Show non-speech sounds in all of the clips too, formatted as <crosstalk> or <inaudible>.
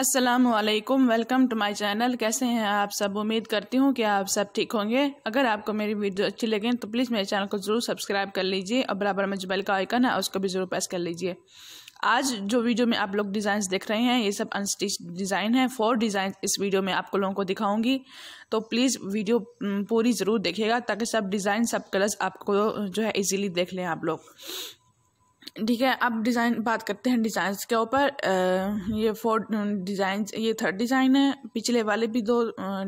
Aslam welcome to my channel कैसे हैं आप सब उम्मीद करती हूँ कि आप सब ठीक होंगे अगर आपको मेरी वीडियो अच्छी लगे तो प्लीज़ मेरे चैनल को ज़रूर सब्सक्राइब कर लीजिए और बराबर में जो बेल का आइकन है उसको भी ज़रूर प्रेस कर लीजिए आज जो वीडियो में आप लोग डिज़ाइन देख रहे हैं ये सब अनस्टिच डिज़ाइन है फोर डिज़ाइन इस वीडियो में आपको लोगों को दिखाऊंगी तो प्लीज़ वीडियो पूरी ज़रूर देखिएगा ताकि सब डिज़ाइन सब कलर्स आपको जो है इजीली देख लें आप लोग ठीक है अब डिज़ाइन बात करते हैं डिज़ाइंस के ऊपर ये फोर डिज़ाइंस ये थर्ड डिज़ाइन है पिछले वाले भी दो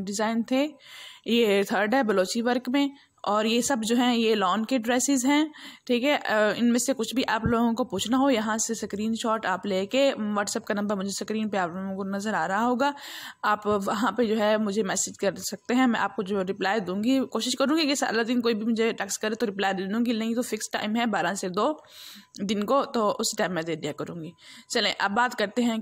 डिज़ाइन थे ये थर्ड है बलोची वर्क में और ये सब जो हैं ये लॉन के ड्रेसेस हैं ठीक है इनमें से कुछ भी आप लोगों को पूछना हो यहाँ से स्क्रीनशॉट आप लेके व्हाट्सअप का नंबर मुझे स्क्रीन पे आप लोगों को नज़र आ रहा होगा आप वहाँ पे जो है मुझे मैसेज कर सकते हैं मैं आपको जो रिप्लाई दूंगी कोशिश करूँगी कि सारा दिन कोई भी मुझे टैक्स करे तो रिप्लाई दे दूँगी नहीं तो फिक्स टाइम है बारह से दो दिन को तो उस टाइम मैं दे दिया करूँगी चलें अब बात करते हैं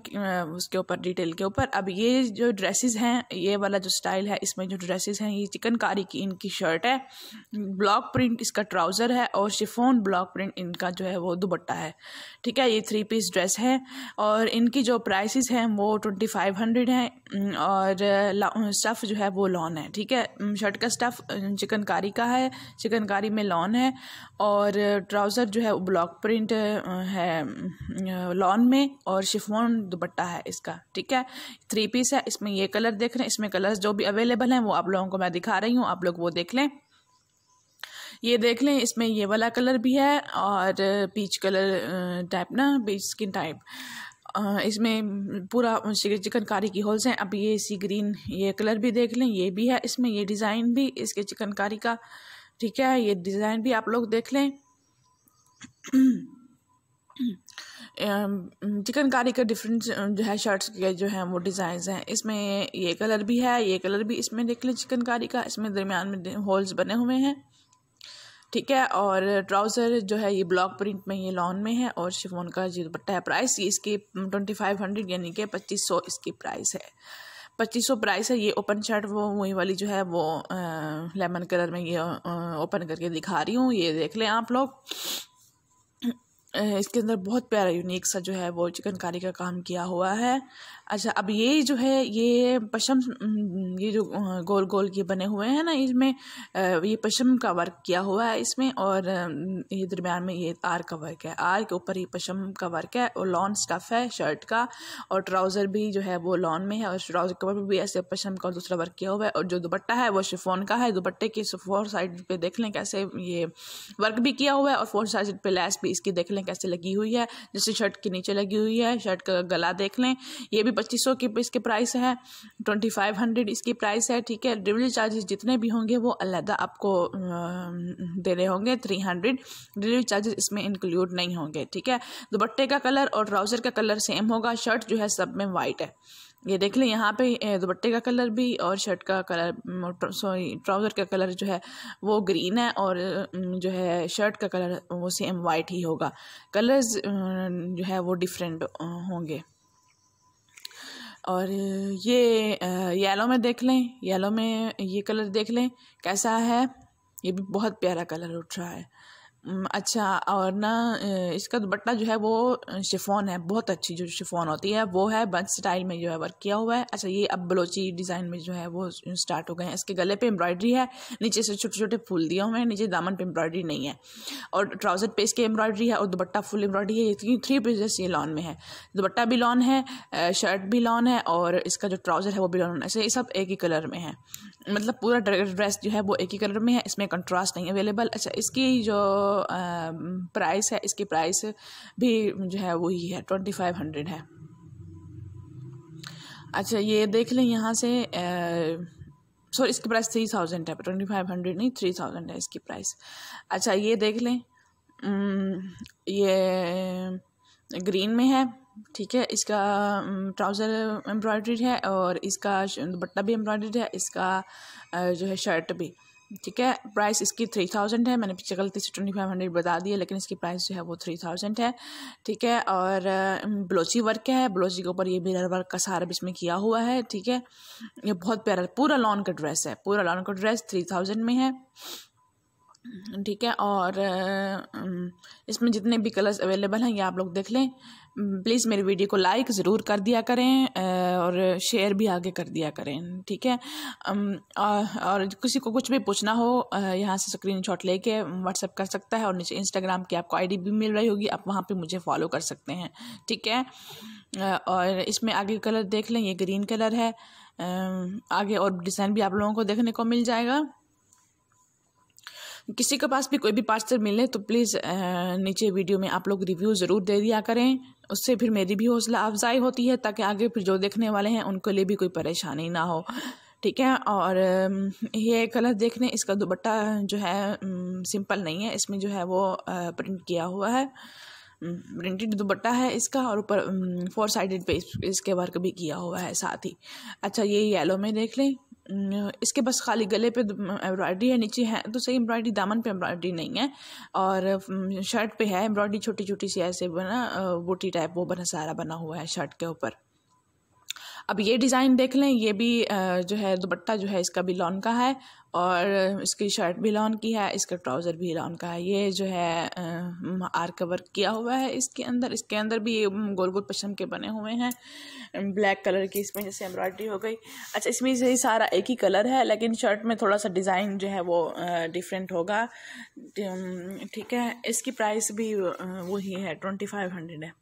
उसके ऊपर डिटेल के ऊपर अब ये जो ड्रेसेस हैं ये वाला जो स्टाइल है इसमें जो ड्रेसेस हैं ये चिकनकारी की इनकी शर्ट है ब्लॉक प्रिंट इसका ट्राउज़र है और शिफोन ब्लॉक प्रिंट इनका जो है वो दुपट्टा है ठीक है ये थ्री पीस ड्रेस है और इनकी जो प्राइसेस हैं वो ट्वेंटी फाइव हंड्रेड हैं और स्टफ़ जो है वो लॉन है ठीक है शर्ट का स्टफ़ चिकनकारी का है चिकनकारी में लॉन है और ट्राउज़र जो है वो ब्लॉक प्रिंट है लॉन में और शिफोन दुपट्टा है इसका ठीक है थ्री पीस है इसमें ये कलर देख रहे हैं इसमें कलर्स जो भी अवेलेबल हैं वो आप लोगों को मैं दिखा रही हूँ आप लोग वो देख लें ये देख लें इसमें ये वाला कलर भी है और पीच कलर टाइप ना बीच स्किन टाइप इसमें पूरा चिकनकारी की होल्स हैं अब ये सी ग्रीन ये कलर भी देख लें ये भी है इसमें ये डिज़ाइन भी इसके चिकनकारी का ठीक है ये डिज़ाइन भी आप लोग देख लें <clears throat> चिकनकारी का डिफरेंट जो है शर्ट्स के जो हैं वो डिज़ाइन हैं इसमें ये कलर भी है ये कलर भी इसमें देख लें चिकनकारी का इसमें दरमियान में होल्स बने हुए हैं ठीक है और ट्राउज़र जो है ये ब्लॉक प्रिंट में ये लॉन में है और शिफोन का जो दुपट्टा है प्राइस ये इसकी ट्वेंटी फाइव हंड्रेड यानी कि पच्चीस सौ इसकी प्राइस है पच्चीस सौ प्राइस है ये ओपन शर्ट वो वही वाली जो है वो आ, लेमन कलर में ये ओपन करके दिखा रही हूँ ये देख लें आप लोग इसके अंदर बहुत प्यारा यूनिक सा जो है वो चिकनकारी का काम किया हुआ है अच्छा अब ये जो है ये पशम हम्म, ये जो गोल गोल ये बने हुए हैं ना इसमें ये पशम का वर्क किया हुआ है इसमें और ये दरमियान में ये आर का वर्क है आर के ऊपर ये पशम का वर्क है और लॉन स्टफ़ है शर्ट का और ट्राउज़र भी जो है वो लॉन में है और ट्राउज़र कवर पर भी ऐसे पशम का दूसरा वर्क किया हुआ है और जो दुपट्टा है वो शिफोन का है दुपट्टे की फोर साइड पर देख लें कैसे ये वर्क भी किया हुआ है और फोर साइड पर लैस भी इसकी देख लें कैसे लगी हुई है जैसे शर्ट के नीचे लगी हुई है शर्ट का गला देख लें ये भी पच्चीस सौ की इसके प्राइस है ट्वेंटी फाइव हंड्रेड इसकी प्राइस है ठीक है डिलीवरी चार्जेस जितने भी होंगे वो अलहदा आपको देने होंगे थ्री हंड्रेड डिलीवरी चार्जेस इसमें इंक्लूड नहीं होंगे ठीक है दुपट्टे का कलर और ट्राउज़र का कलर सेम होगा शर्ट जो है सब में वाइट है ये देख लें यहाँ पे दुपट्टे का कलर भी और शर्ट का कलर सॉरी ट्राउज़र का कलर जो है वो ग्रीन है और जो है शर्ट का कलर वो सेम वाइट ही होगा कलर्स जो है वो डिफरेंट होंगे और ये येलो में देख लें येलो में ये कलर देख लें कैसा है ये भी बहुत प्यारा कलर उठ रहा है अच्छा और ना इसका दुपट्टा जो है वो शिफॉन है बहुत अच्छी जो शिफॉन होती है वो है बंस स्टाइल में जो है वर्क किया हुआ है अच्छा ये अब बलोची डिज़ाइन में जो है वो स्टार्ट हो गए हैं इसके गले पे एम्ब्रॉयडरी है नीचे से छोटे छोटे फूल दिए हुए हैं नीचे दामन पे एम्ब्रॉयडरी नहीं है और ट्राउज़र पे इसके एम्ब्रॉयडरी है और दुपट्टा फुल एम्ब्रॉयडरी है क्योंकि थ्री पीसेस ये लॉन में है दुपट्टा भी लॉन है शर्ट भी लॉन है और इसका जो ट्राउज़र है वो भी लॉन है ऐसे अच्छा, ये सब एक ही कलर में है मतलब पूरा ड्रेस जो है वो एक ही कलर में है इसमें कंट्रास्ट नहीं अवेलेबल अच्छा इसकी जो प्राइस है इसकी प्राइस भी जो है वही है ट्वेंटी फाइव हंड्रेड है अच्छा ये देख लें यहाँ से सॉरी इसकी प्राइस थ्री थाउजेंड है ट्वेंटी फाइव हंड्रेड नहीं थ्री थाउजेंड है इसकी प्राइस अच्छा ये देख लें ये ग्रीन में है ठीक है इसका ट्राउज़र एम्ब्रॉयड्रीड है और इसका दुपट्टा भी एम्ब्रॉयड्रीड है इसका जो है शर्ट भी ठीक है प्राइस इसकी थ्री थाउजेंड है मैंने पीछे गलती से ट्वेंटी फाइव हंड्रेड बता दिया लेकिन इसकी प्राइस जो है वो थ्री थाउजेंड है ठीक है और ब्लोची वर्क है ब्लोची के ऊपर ये मिरर वर्क का सारा भी इसमें किया हुआ है ठीक है ये बहुत प्यारा पूरा लॉन का ड्रेस है पूरा लॉन का ड्रेस थ्री थाउजेंड में है ठीक है और इसमें जितने भी कलर्स अवेलेबल हैं ये आप लोग देख लें प्लीज़ मेरी वीडियो को लाइक ज़रूर कर दिया करें और शेयर भी आगे कर दिया करें ठीक है और किसी को कुछ भी पूछना हो यहाँ से स्क्रीन शॉट लेके व्हाट्सअप कर सकता है और नीचे इंस्टाग्राम की आपको आईडी भी मिल रही होगी आप वहाँ पे मुझे फॉलो कर सकते हैं ठीक है और इसमें आगे कलर देख लें ये ग्रीन कलर है आगे और डिज़ाइन भी आप लोगों को देखने को मिल जाएगा किसी के पास भी कोई भी पार्सल मिले तो प्लीज़ नीचे वीडियो में आप लोग रिव्यू ज़रूर दे दिया करें उससे फिर मेरी भी हौसला अफजाई होती है ताकि आगे फिर जो देखने वाले हैं उनके लिए भी कोई परेशानी ना हो ठीक है और ये कलर देखने इसका दुपट्टा जो है सिंपल नहीं है इसमें जो है वो प्रिंट किया हुआ है प्रिंटेड दुपट्टा है इसका और ऊपर फोर साइडेड पे इसके वर्क भी किया हुआ है साथ ही अच्छा ये येलो में देख लें इसके बस खाली गले पे एम्ब्रॉयडरी है नीचे है तो सही एम्ब्रॉयडरी दामन पे एम्ब्रॉयडरी नहीं है और शर्ट पे है एम्ब्रॉयडरी छोटी छोटी सी ऐसे बना बूटी टाइप वो बना सारा बना हुआ है शर्ट के ऊपर अब ये डिज़ाइन देख लें ये भी जो है दुपट्टा जो है इसका भी लॉन का है और इसकी शर्ट भी लॉन की है इसका ट्राउज़र भी लॉन का है ये जो है आर कवर वर्क किया हुआ है इसके अंदर इसके अंदर भी ये गोल गोल पशम के बने हुए हैं ब्लैक कलर की इसमें जैसे एम्ब्रॉयडरी हो गई अच्छा इसमें से सारा एक ही कलर है लेकिन शर्ट में थोड़ा सा डिज़ाइन जो है वो डिफरेंट होगा ठीक है इसकी प्राइस भी वही है ट्वेंटी फाइव हंड्रेड है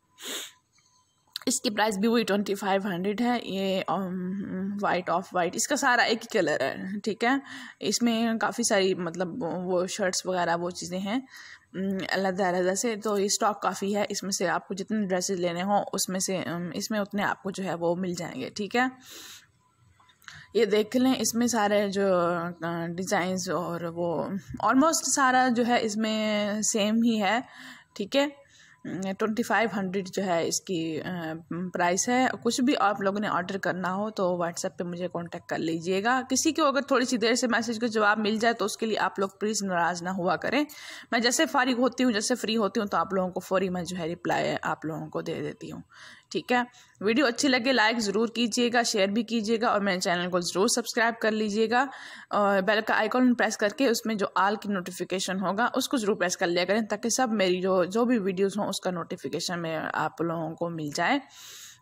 इसकी प्राइस भी वही ट्वेंटी फाइव हंड्रेड है ये वाइट ऑफ वाइट इसका सारा एक ही कलर है ठीक है इसमें काफ़ी सारी मतलब वो शर्ट्स वगैरह वो चीज़ें हैं अलहदा अलहदा से तो ये स्टॉक काफ़ी है इसमें से आपको जितने ड्रेसेस लेने हों उसमें से इसमें उतने आपको जो है वो मिल जाएंगे ठीक है ये देख लें इसमें सारे जो डिज़ाइंस और वो ऑलमोस्ट सारा जो है इसमें सेम ही है ठीक है ट्वेंटी फाइव हंड्रेड जो है इसकी प्राइस है कुछ भी आप लोगों ने ऑर्डर करना हो तो व्हाट्सएप पे मुझे कांटेक्ट कर लीजिएगा किसी को अगर थोड़ी सी देर से मैसेज का जवाब मिल जाए तो उसके लिए आप लोग प्लीज़ नाराज़ ना हुआ करें मैं जैसे फारिग होती हूँ जैसे फ्री होती हूँ तो आप लोगों को फ़ौरी मैं जो है रिप्लाई आप लोगों को दे देती हूँ ठीक है वीडियो अच्छी लगे लाइक ज़रूर कीजिएगा शेयर भी कीजिएगा और मेरे चैनल को ज़रूर सब्सक्राइब कर लीजिएगा और बेल का आइकॉन प्रेस करके उसमें जो आल की नोटिफिकेशन होगा उसको ज़रूर प्रेस कर लिया करें ताकि सब मेरी जो जो भी वीडियोज़ हों उसका नोटिफिकेशन में आप लोगों को मिल जाए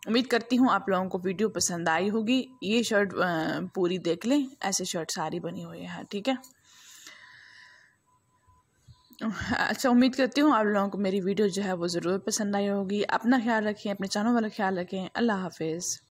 उम्मीद करती हूँ आप लोगों को वीडियो पसंद आई होगी ये शर्ट पूरी देख लें ऐसे शर्ट सारी बनी हुई है ठीक है <laughs> अच्छा उम्मीद करती हूँ आप लोगों को मेरी वीडियो जो है वो ज़रूर पसंद आई होगी अपना ख्याल रखें अपने चैनल वाला ख्याल रखें अल्लाह हाफिज़